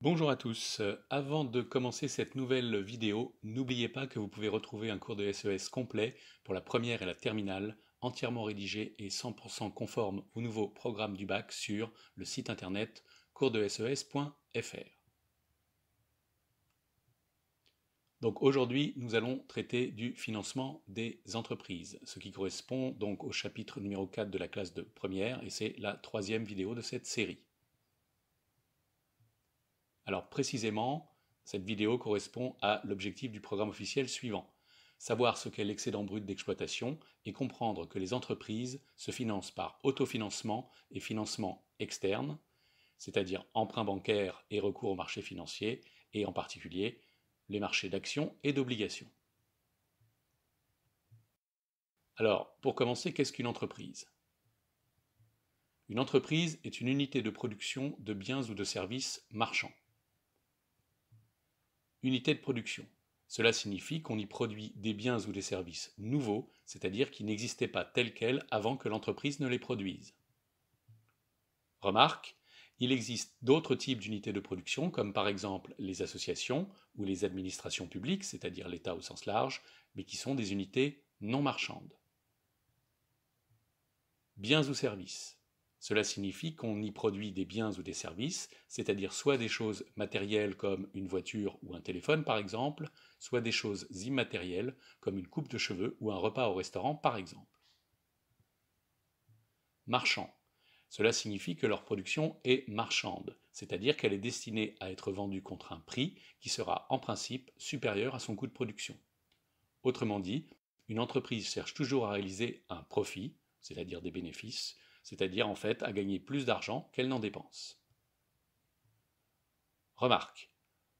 Bonjour à tous, avant de commencer cette nouvelle vidéo, n'oubliez pas que vous pouvez retrouver un cours de SES e complet pour la première et la terminale, entièrement rédigé et 100% conforme au nouveau programme du bac sur le site internet coursdeses.fr. Donc aujourd'hui, nous allons traiter du financement des entreprises, ce qui correspond donc au chapitre numéro 4 de la classe de première, et c'est la troisième vidéo de cette série. Alors précisément, cette vidéo correspond à l'objectif du programme officiel suivant savoir ce qu'est l'excédent brut d'exploitation et comprendre que les entreprises se financent par autofinancement et financement externe, c'est-à-dire emprunt bancaire et recours aux marchés financiers, et en particulier les marchés d'actions et d'obligations. Alors, pour commencer, qu'est-ce qu'une entreprise Une entreprise est une unité de production de biens ou de services marchands. Unité de production. Cela signifie qu'on y produit des biens ou des services nouveaux, c'est-à-dire qui n'existaient pas tels quels avant que l'entreprise ne les produise. Remarque, il existe d'autres types d'unités de production, comme par exemple les associations ou les administrations publiques, c'est-à-dire l'État au sens large, mais qui sont des unités non marchandes. Biens ou services. Cela signifie qu'on y produit des biens ou des services, c'est-à-dire soit des choses matérielles comme une voiture ou un téléphone par exemple, soit des choses immatérielles comme une coupe de cheveux ou un repas au restaurant par exemple. Marchand. Cela signifie que leur production est marchande, c'est-à-dire qu'elle est destinée à être vendue contre un prix qui sera en principe supérieur à son coût de production. Autrement dit, une entreprise cherche toujours à réaliser un profit, c'est-à-dire des bénéfices, c'est-à-dire en fait à gagner plus d'argent qu'elle n'en dépense. Remarque.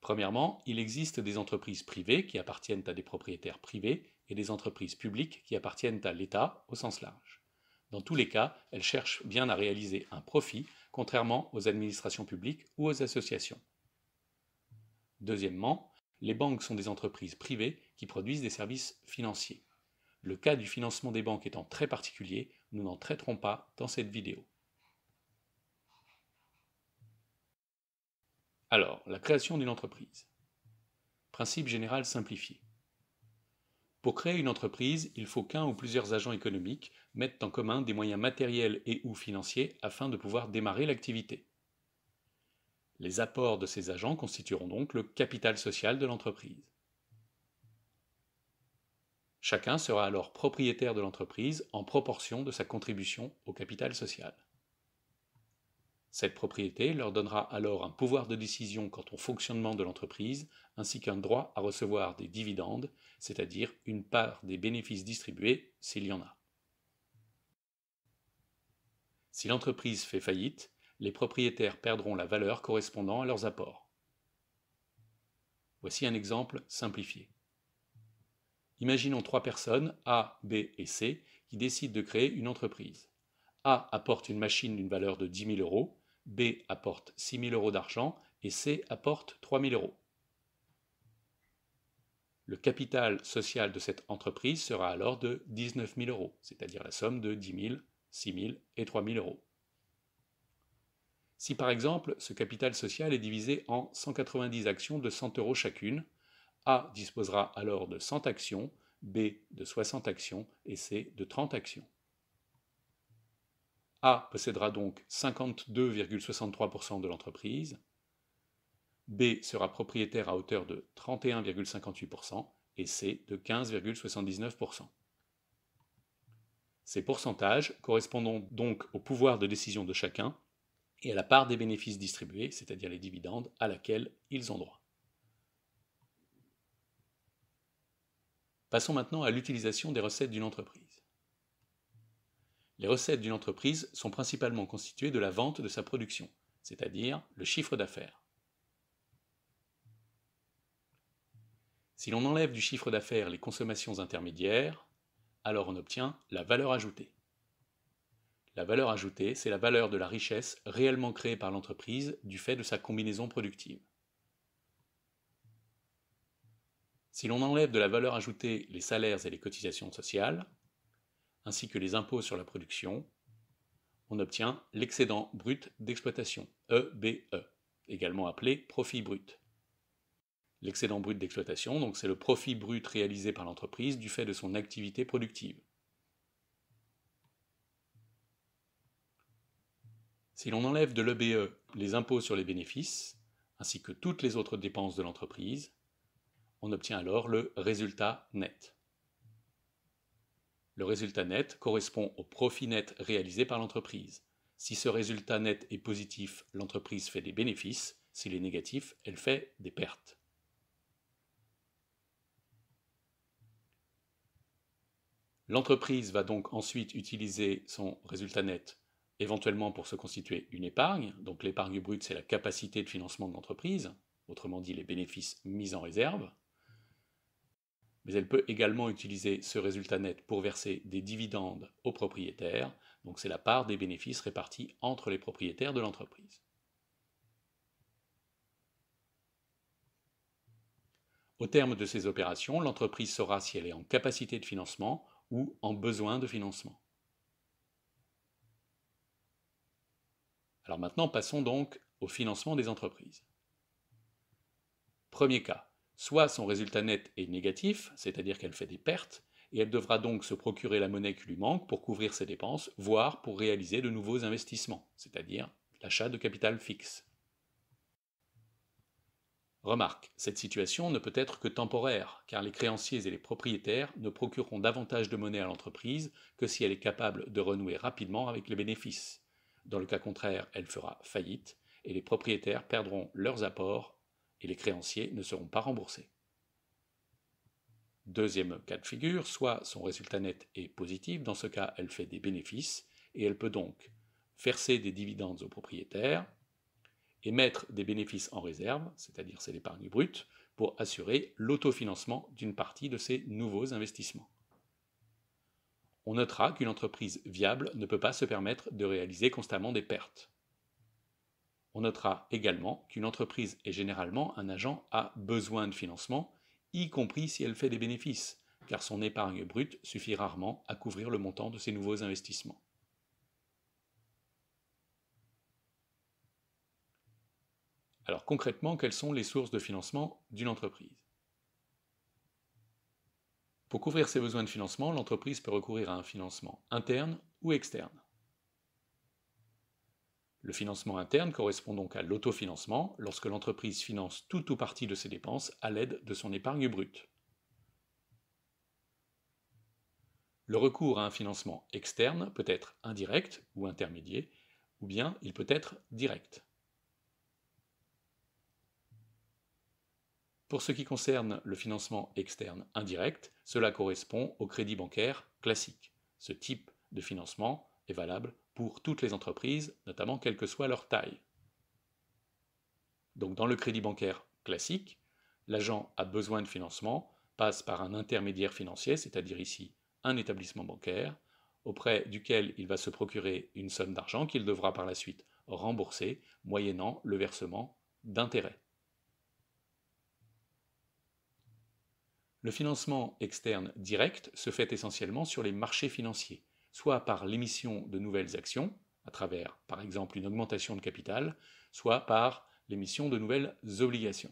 Premièrement, il existe des entreprises privées qui appartiennent à des propriétaires privés et des entreprises publiques qui appartiennent à l'État au sens large. Dans tous les cas, elles cherchent bien à réaliser un profit, contrairement aux administrations publiques ou aux associations. Deuxièmement, les banques sont des entreprises privées qui produisent des services financiers. Le cas du financement des banques étant très particulier, nous n'en traiterons pas dans cette vidéo. Alors, la création d'une entreprise. Principe général simplifié. Pour créer une entreprise, il faut qu'un ou plusieurs agents économiques mettent en commun des moyens matériels et ou financiers afin de pouvoir démarrer l'activité. Les apports de ces agents constitueront donc le capital social de l'entreprise. Chacun sera alors propriétaire de l'entreprise en proportion de sa contribution au capital social. Cette propriété leur donnera alors un pouvoir de décision quant au fonctionnement de l'entreprise, ainsi qu'un droit à recevoir des dividendes, c'est-à-dire une part des bénéfices distribués s'il y en a. Si l'entreprise fait faillite, les propriétaires perdront la valeur correspondant à leurs apports. Voici un exemple simplifié. Imaginons trois personnes, A, B et C, qui décident de créer une entreprise. A apporte une machine d'une valeur de 10 000 euros, B apporte 6 000 euros d'argent et C apporte 3 000 euros. Le capital social de cette entreprise sera alors de 19 000 euros, c'est-à-dire la somme de 10 000, 6 000 et 3 000 euros. Si par exemple ce capital social est divisé en 190 actions de 100 euros chacune, a disposera alors de 100 actions, B de 60 actions et C de 30 actions. A possédera donc 52,63% de l'entreprise, B sera propriétaire à hauteur de 31,58% et C de 15,79%. Ces pourcentages correspondent donc au pouvoir de décision de chacun et à la part des bénéfices distribués, c'est-à-dire les dividendes, à laquelle ils ont droit. Passons maintenant à l'utilisation des recettes d'une entreprise. Les recettes d'une entreprise sont principalement constituées de la vente de sa production, c'est-à-dire le chiffre d'affaires. Si l'on enlève du chiffre d'affaires les consommations intermédiaires, alors on obtient la valeur ajoutée. La valeur ajoutée, c'est la valeur de la richesse réellement créée par l'entreprise du fait de sa combinaison productive. Si l'on enlève de la valeur ajoutée les salaires et les cotisations sociales, ainsi que les impôts sur la production, on obtient l'excédent brut d'exploitation, EBE, e, également appelé profit brut. L'excédent brut d'exploitation, donc c'est le profit brut réalisé par l'entreprise du fait de son activité productive. Si l'on enlève de l'EBE les impôts sur les bénéfices, ainsi que toutes les autres dépenses de l'entreprise, on obtient alors le résultat net. Le résultat net correspond au profit net réalisé par l'entreprise. Si ce résultat net est positif, l'entreprise fait des bénéfices. S'il est négatif, elle fait des pertes. L'entreprise va donc ensuite utiliser son résultat net éventuellement pour se constituer une épargne. Donc l'épargne brute, c'est la capacité de financement de l'entreprise, autrement dit les bénéfices mis en réserve mais elle peut également utiliser ce résultat net pour verser des dividendes aux propriétaires, donc c'est la part des bénéfices répartis entre les propriétaires de l'entreprise. Au terme de ces opérations, l'entreprise saura si elle est en capacité de financement ou en besoin de financement. Alors maintenant, passons donc au financement des entreprises. Premier cas, Soit son résultat net est négatif, c'est-à-dire qu'elle fait des pertes, et elle devra donc se procurer la monnaie qui lui manque pour couvrir ses dépenses, voire pour réaliser de nouveaux investissements, c'est-à-dire l'achat de capital fixe. Remarque, cette situation ne peut être que temporaire, car les créanciers et les propriétaires ne procureront davantage de monnaie à l'entreprise que si elle est capable de renouer rapidement avec les bénéfices. Dans le cas contraire, elle fera faillite et les propriétaires perdront leurs apports et les créanciers ne seront pas remboursés. Deuxième cas de figure, soit son résultat net est positif, dans ce cas elle fait des bénéfices et elle peut donc verser des dividendes aux propriétaires et mettre des bénéfices en réserve, c'est-à-dire c'est l'épargne brute, pour assurer l'autofinancement d'une partie de ses nouveaux investissements. On notera qu'une entreprise viable ne peut pas se permettre de réaliser constamment des pertes. On notera également qu'une entreprise est généralement un agent à besoin de financement, y compris si elle fait des bénéfices, car son épargne brute suffit rarement à couvrir le montant de ses nouveaux investissements. Alors concrètement, quelles sont les sources de financement d'une entreprise Pour couvrir ses besoins de financement, l'entreprise peut recourir à un financement interne ou externe. Le financement interne correspond donc à l'autofinancement lorsque l'entreprise finance tout ou partie de ses dépenses à l'aide de son épargne brute. Le recours à un financement externe peut être indirect ou intermédié, ou bien il peut être direct. Pour ce qui concerne le financement externe indirect, cela correspond au crédit bancaire classique. Ce type de financement est valable pour toutes les entreprises, notamment quelle que soit leur taille. Donc dans le crédit bancaire classique, l'agent a besoin de financement, passe par un intermédiaire financier, c'est-à-dire ici un établissement bancaire, auprès duquel il va se procurer une somme d'argent qu'il devra par la suite rembourser, moyennant le versement d'intérêts. Le financement externe direct se fait essentiellement sur les marchés financiers, soit par l'émission de nouvelles actions, à travers par exemple une augmentation de capital, soit par l'émission de nouvelles obligations.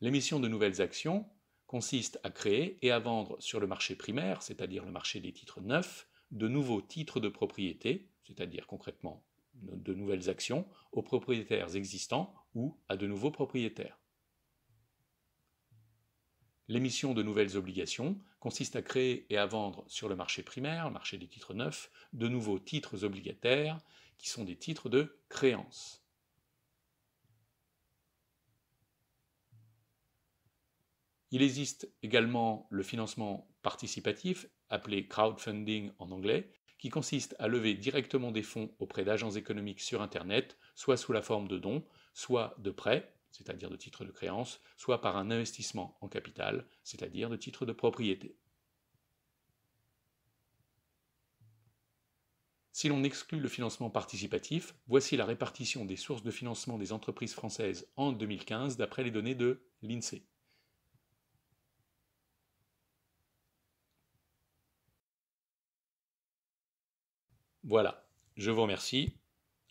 L'émission de nouvelles actions consiste à créer et à vendre sur le marché primaire, c'est-à-dire le marché des titres neufs, de nouveaux titres de propriété, c'est-à-dire concrètement de nouvelles actions, aux propriétaires existants ou à de nouveaux propriétaires. L'émission de nouvelles obligations consiste à créer et à vendre sur le marché primaire, le marché des titres neufs, de nouveaux titres obligataires qui sont des titres de créance. Il existe également le financement participatif, appelé crowdfunding en anglais, qui consiste à lever directement des fonds auprès d'agents économiques sur Internet, soit sous la forme de dons, soit de prêts, c'est-à-dire de titres de créance, soit par un investissement en capital, c'est-à-dire de titres de propriété. Si l'on exclut le financement participatif, voici la répartition des sources de financement des entreprises françaises en 2015 d'après les données de l'INSEE. Voilà, je vous remercie,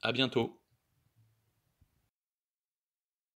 à bientôt.